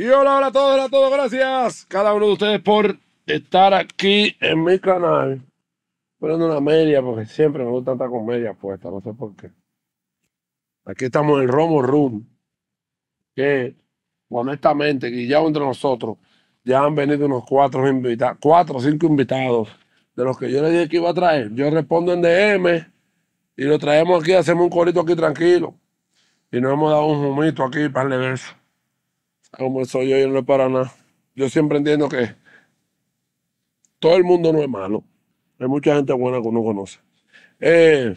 Y hola, hola a todos, hola a todos, gracias cada uno de ustedes por estar aquí en mi canal. Poniendo una media, porque siempre me gusta estar con media puesta, no sé por qué. Aquí estamos en el Romo Room, que honestamente, y ya entre nosotros, ya han venido unos cuatro invitados, cuatro o cinco invitados de los que yo les dije que iba a traer. Yo respondo en DM y lo traemos aquí, hacemos un corito aquí tranquilo. Y nos hemos dado un humito aquí para el beso como soy yo, y no es para nada. Yo siempre entiendo que todo el mundo no es malo. Hay mucha gente buena que uno conoce. Eh,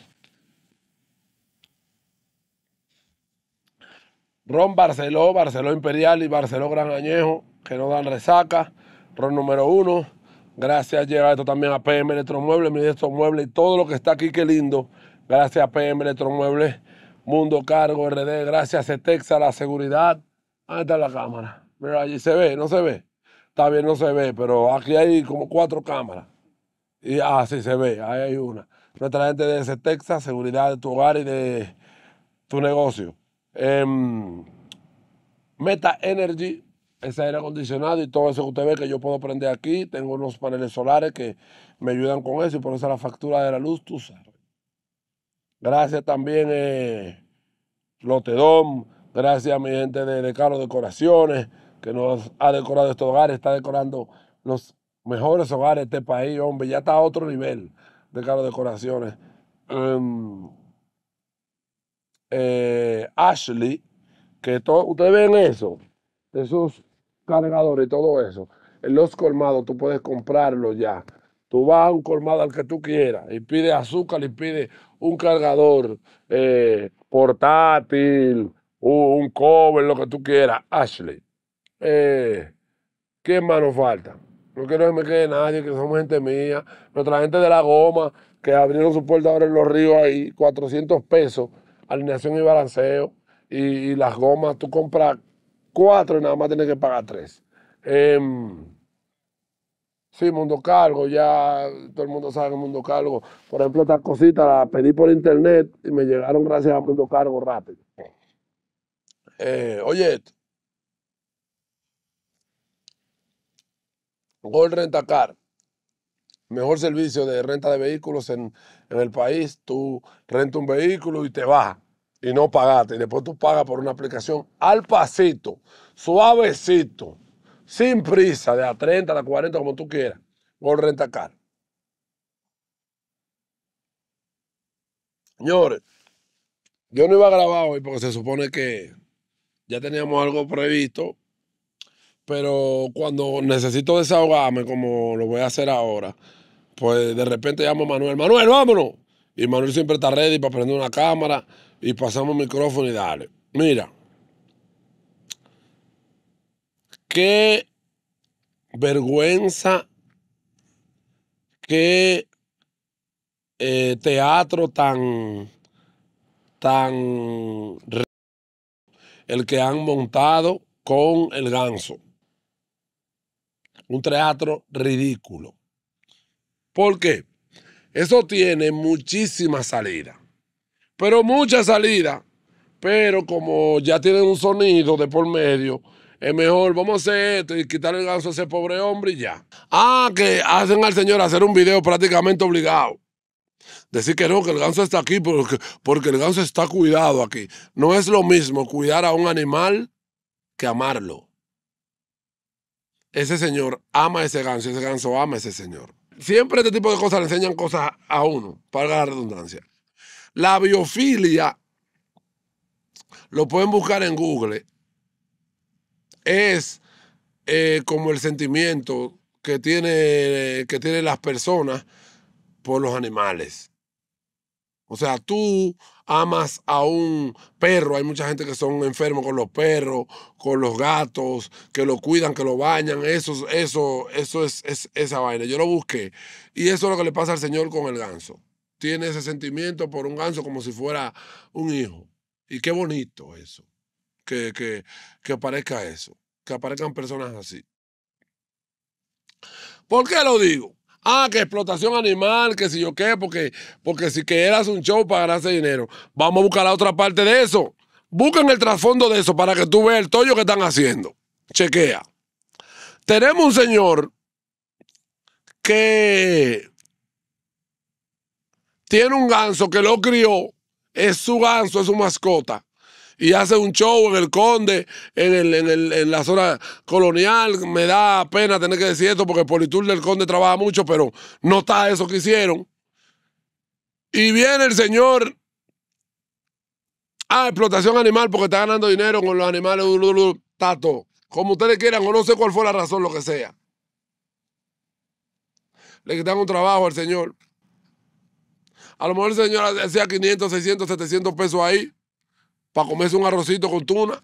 Ron Barceló, Barceló Imperial y Barceló Gran Añejo, que no dan resaca. Ron número uno. Gracias, llega esto también a PM Electromueble mi estos y todo lo que está aquí, qué lindo. Gracias a PM Electromuebles, Mundo Cargo, RD, gracias a Cetexa, la seguridad, Ahí está la cámara? Mira, allí se ve, no se ve. Está bien, no se ve, pero aquí hay como cuatro cámaras. Y ah, se ve, ahí hay una. Nuestra gente de ese Texas, seguridad de tu hogar y de tu negocio. Em, Meta Energy, ese aire acondicionado y todo eso que usted ve que yo puedo prender aquí. Tengo unos paneles solares que me ayudan con eso y por eso la factura de la luz, tú sabes. Gracias también, eh, Lotedom. Gracias a mi gente de, de Decoraciones, que nos ha decorado estos hogares, está decorando los mejores hogares de este país, hombre, ya está a otro nivel de Carlos Decoraciones. Em, eh, Ashley, que todo, ustedes ven eso, de esos cargadores y todo eso. En los colmados tú puedes comprarlos ya. Tú vas a un colmado al que tú quieras y pide azúcar y pide un cargador eh, portátil, Uh, un cover, lo que tú quieras. Ashley, eh, ¿qué más nos falta? No quiero que me quede nadie, que somos gente mía. Nuestra gente de la goma, que abrieron su puerta ahora en los ríos ahí, 400 pesos, alineación y balanceo. Y, las gomas, tú compras cuatro y nada más tienes que pagar tres. Em, sí, Mundo Cargo, ya todo el mundo sabe que Mundo Cargo. Por ejemplo, estas cositas las pedí por internet y me llegaron gracias a Mundo Cargo rápido. Eh, oye, Gol Rentacar. Mejor servicio de renta de vehículos en, el país. Tú rentas un vehículo y te vas Y no pagaste. Y después tú pagas por una aplicación al pasito, suavecito, sin prisa, de a 30, a la 40, como tú quieras. Gol Rentacar. Señores, yo no iba a grabar hoy porque se supone que ya teníamos algo previsto, pero cuando necesito desahogarme, como lo voy a hacer ahora, pues de repente llamo a Manuel, Manuel, vámonos. Y Manuel siempre está ready para prender una cámara y pasamos micrófono y dale. Mira, qué vergüenza, qué eh, teatro tan, tan el que han montado con el ganso. Un teatro ridículo. ¿Por qué? Eso tiene muchísima salida. Pero mucha salida. Pero como ya tienen un sonido de por medio, es mejor, vamos a hacer esto y quitar el ganso a ese pobre hombre y ya. Ah, que hacen al señor hacer un video prácticamente obligado. Decir que no, que el ganso está aquí porque, el ganso está cuidado aquí. No es lo mismo cuidar a un animal que amarlo. Ese señor ama a ese ganso, ese ganso ama a ese señor. Siempre este tipo de cosas le enseñan cosas a uno, para la redundancia. La biofilia, lo pueden buscar en Google, es eh, como el sentimiento que, tiene, que tienen las personas por los animales. O sea, tú amas a un perro. Hay mucha gente que son enfermos con los perros, con los gatos, que lo cuidan, que lo bañan. Eso, eso, eso es, esa vaina. Yo lo busqué. Y eso es lo que le pasa al Señor con el ganso. Tiene ese sentimiento por un ganso como si fuera un hijo. Y qué bonito eso. Que, que, que aparezca eso. Que aparezcan personas así. ¿Por qué lo digo? Ah, que explotación animal, que si yo qué, porque, porque si que eras un show para ganarse dinero. Vamos a buscar la otra parte de eso. Busquen el trasfondo de eso para que tú veas el tollo que están haciendo. Chequea. Tenemos un señor que tiene un ganso que lo crió, es su ganso, es su mascota y hace un show en el Conde, en, el, en, la zona colonial. Me da pena tener que decir esto porque el Politur del Conde trabaja mucho, pero no está eso que hicieron. Y viene el señor a explotación animal porque está ganando dinero con los animales. Tato, como ustedes quieran, o no sé cuál fue la razón, lo que sea. Le quitan un trabajo al señor. A lo mejor el señor hacía 500, 600, 700 pesos ahí para comerse un arrocito con tuna,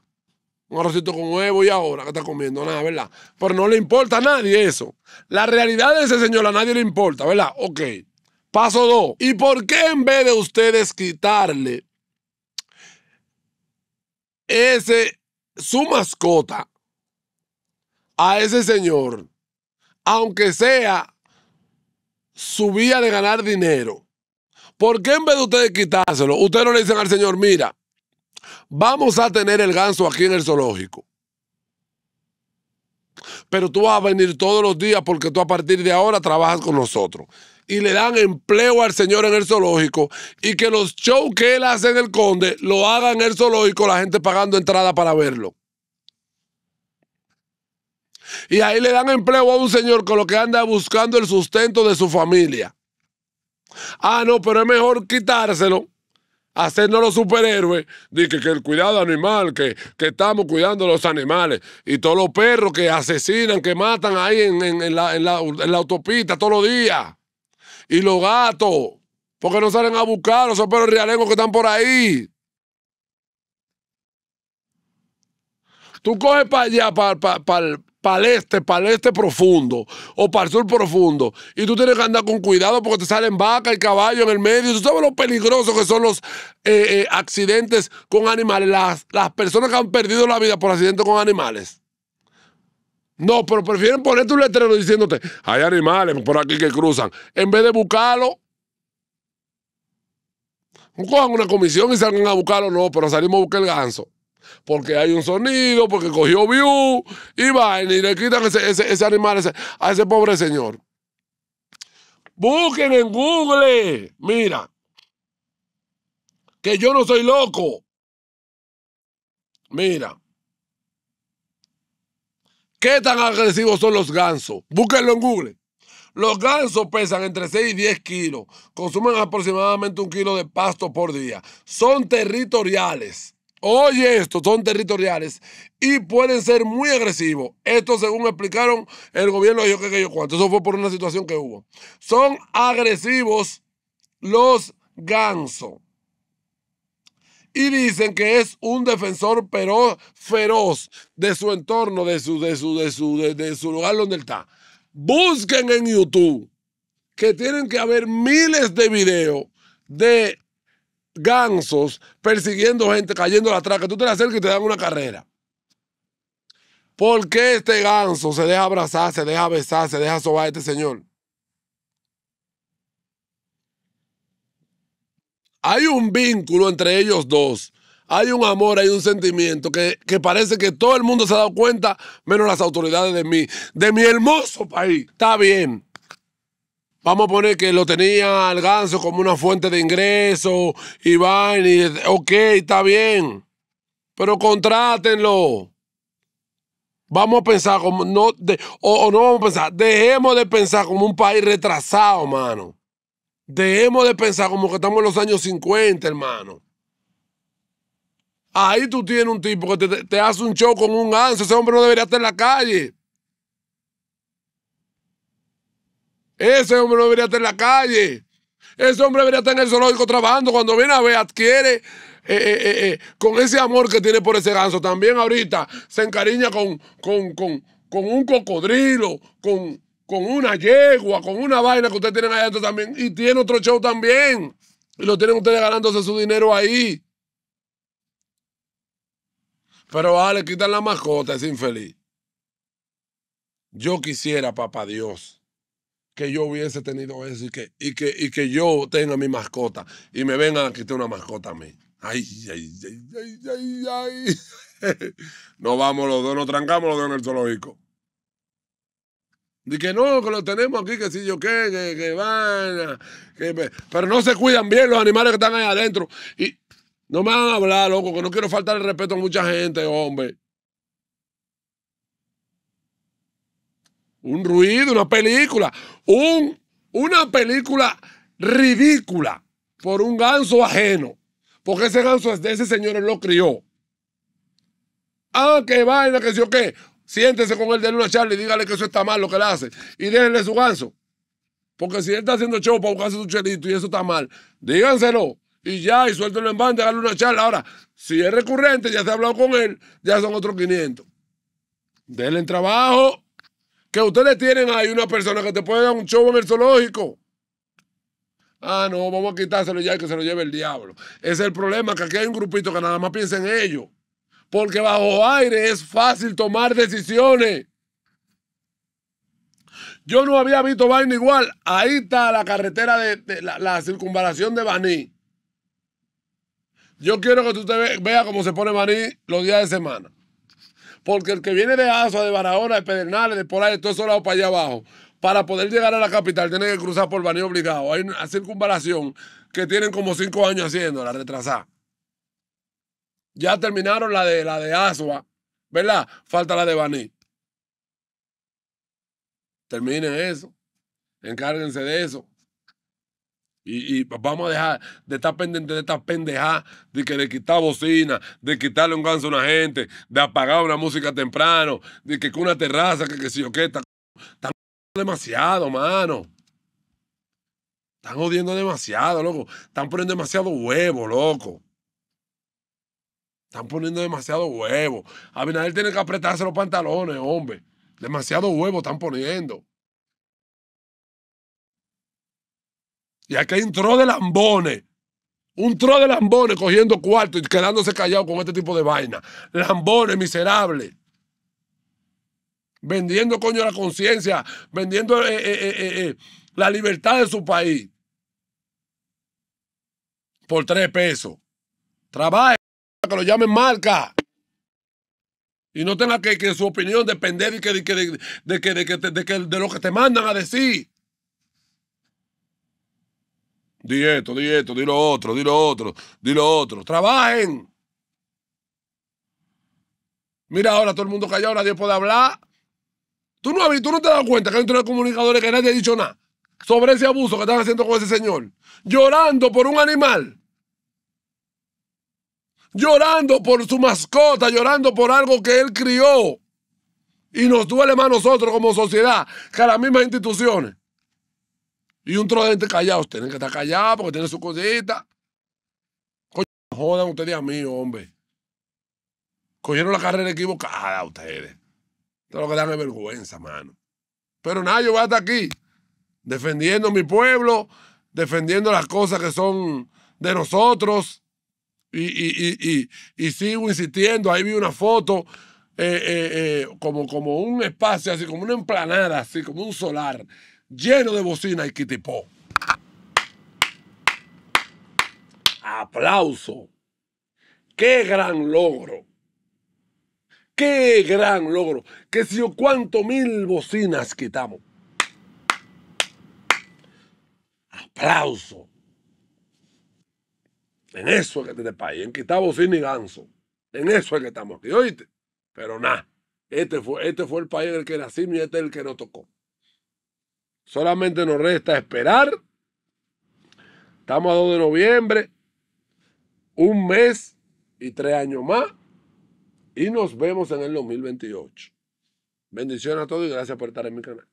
un arrocito con huevo y ahora que está comiendo nada, ¿verdad? Pero no le importa a nadie eso. La realidad de ese señor a nadie le importa, ¿verdad? Ok. Paso dos. ¿Y por qué en vez de ustedes quitarle ese, su mascota a ese señor, aunque sea su vía de ganar dinero? ¿Por qué en vez de ustedes quitárselo, ustedes no le dicen al señor, mira, vamos a tener el ganso aquí en el zoológico. Pero tú vas a venir todos los días porque tú a partir de ahora trabajas con nosotros. Y le dan empleo al señor en el zoológico y que los shows que él hace en el conde lo haga en el zoológico, la gente pagando entrada para verlo. Y ahí le dan empleo a un señor con lo que anda buscando el sustento de su familia. Ah, no, pero es mejor quitárselo hacernos los superhéroes, de que, el cuidado animal, que, estamos cuidando los animales, y todos los perros que asesinan, que matan ahí en, en, la, autopista todos los días, y los gatos, porque no salen a buscar los perros realengos que están por ahí. Tú coges para allá, para, el para el este, para el este profundo o para el sur profundo. Y tú tienes que andar con cuidado porque te salen vacas y caballo en el medio. Tú sabes lo peligroso que son los eh, eh, accidentes con animales, las, las personas que han perdido la vida por accidentes con animales. No, pero prefieren ponerte un letrero diciéndote, hay animales por aquí que cruzan, en vez de buscarlo. Cojan una comisión y salgan a buscarlo, no, pero salimos a buscar el ganso porque hay un sonido, porque cogió view y vaina y le quitan ese, animal a ese pobre señor. Busquen en Google, mira, que yo no soy loco. Mira. ¿Qué tan agresivos son los gansos? Búsquenlo en Google. Los gansos pesan entre 6 y 10 kilos, consumen aproximadamente un kilo de pasto por día, son territoriales, Oye, estos son territoriales y pueden ser muy agresivos. Esto, según explicaron el gobierno de yo que yo cuánto. Eso fue por una situación que hubo. Son agresivos los ganso. Y dicen que es un defensor pero feroz de su entorno, de su, de su, de su, de su lugar donde está. Busquen en YouTube que tienen que haber miles de videos de gansos persiguiendo gente, cayendo la traca. Tú te la acercas y te dan una carrera. ¿Por qué este ganso se deja abrazar, se deja besar, se deja sobar a este señor? Hay un vínculo entre ellos dos. Hay un amor, hay un sentimiento que, que parece que todo el mundo se ha dado cuenta, menos las autoridades de mí, de mi hermoso país. Está bien, vamos a poner que lo tenía al ganso como una fuente de ingreso, Iván, y ok, está bien, pero contrátenlo. Vamos a pensar como, no, o, no vamos a pensar, dejemos de pensar como un país retrasado, hermano. Dejemos de pensar como que estamos en los años 50, hermano. Ahí tú tienes un tipo que te hace un show con un ganso, ese hombre no debería estar en la calle. Ese hombre no debería estar en la calle. Ese hombre debería estar en el zoológico trabajando. Cuando viene a ver, adquiere eh, eh, eh, con ese amor que tiene por ese ganso. También ahorita se encariña con, con, con, un cocodrilo, con, con una yegua, con una vaina que ustedes tienen allá también. Y tiene otro show también. Y lo tienen ustedes ganándose su dinero ahí. Pero vale, quitan la mascota, es infeliz. Yo quisiera, papá Dios, que yo hubiese tenido eso y que, y que, que yo tenga mi mascota y me vengan a quitar una mascota a mí. Ay, ay, ay, ay, ay, ay. vamos los dos, no trancamos los dos en el zoológico. Y que no, que lo tenemos aquí, que si yo qué, que, van, que pero no se cuidan bien los animales que están ahí adentro. Y no me van a hablar, loco, que no quiero faltar el respeto a mucha gente, hombre. un ruido, una película, un, una película ridícula por un ganso ajeno, porque ese ganso es de ese señor, él lo crió. Ah, qué vaina, que sé yo qué. Siéntese con él, denle una charla y dígale que eso está mal lo que le hace. Y déjenle su ganso. Porque si él está haciendo show para buscarse su chelito y eso está mal, díganselo. Y ya, y suéltelo en banda, dale una charla. Ahora, si es recurrente, ya se ha hablado con él, ya son otros 500. Denle en trabajo que ustedes tienen ahí una persona que te puede dar un show en el zoológico. Ah, no, vamos a quitárselo ya y que se lo lleve el diablo. Ese es el problema, que aquí hay un grupito que nada más piensa en ellos. Porque bajo aire es fácil tomar decisiones. Yo no había visto vaina igual. Ahí está la carretera de, la, circunvalación de Baní. Yo quiero que tú te cómo se pone Baní los días de semana. Porque el que viene de Asua, de Barahona, de Pedernales, de por de todos esos lados para allá abajo, para poder llegar a la capital, tiene que cruzar por Baní obligado. Hay una circunvalación que tienen como cinco años haciendo, la retrasada. Ya terminaron la de la de Asua, ¿verdad? Falta la de Baní. Terminen eso. Encárguense de eso. Y, vamos a dejar de estar pendiente de esta pendejadas, de que le quitar bocina, de quitarle un ganso a una gente, de apagar una música temprano, de que con una terraza, que si sé yo qué, están está demasiado, mano. Están odiando demasiado, loco. Están poniendo demasiado huevo, loco. Están poniendo demasiado huevo. Abinader tiene que apretarse los pantalones, hombre. Demasiado huevo están poniendo. Y aquí hay un tro de lambones. Un tro de lambones cogiendo cuarto y quedándose callado con este tipo de vaina. Lambones miserables. Vendiendo coño la conciencia, vendiendo eh, eh, eh, la libertad de su país. Por tres pesos. Trabaje, que lo llamen marca. Y no tenga que, su opinión depender que, de, de, de lo que te mandan a decir di esto, di esto, di lo otro, di lo otro, di lo otro. Trabajen. Mira ahora todo el mundo callado, nadie puede hablar. Tú no, tú no te das cuenta que un de comunicadores que nadie ha dicho nada sobre ese abuso que están haciendo con ese señor. Llorando por un animal. Llorando por su mascota, llorando por algo que él crió. Y nos duele más a nosotros como sociedad que a las mismas instituciones. Y un trozo callado. gente tienen que estar callados porque tienen su cosita. Coño, jodan ustedes a mí, hombre. Cogieron la carrera equivocada ustedes. es lo que dan vergüenza, mano. Pero nada, yo voy hasta aquí, defendiendo mi pueblo, defendiendo las cosas que son de nosotros. Y, sigo insistiendo. Ahí vi una foto eh, eh, eh, como, como un espacio, así como una emplanada, así como un solar lleno de bocina y quitipó. Aplauso. Qué gran logro. Qué gran logro. Que si o cuánto mil bocinas quitamos. Aplauso. En eso es que tiene este país, en quitar bocina y ganso. En eso es que estamos aquí, oíste. Pero nada, este fue, este fue el país en el que nacimos y este es el que nos tocó. Solamente nos resta esperar. Estamos a 2 de noviembre, un mes y tres años más. Y nos vemos en el 2028. Bendiciones a todos y gracias por estar en mi canal.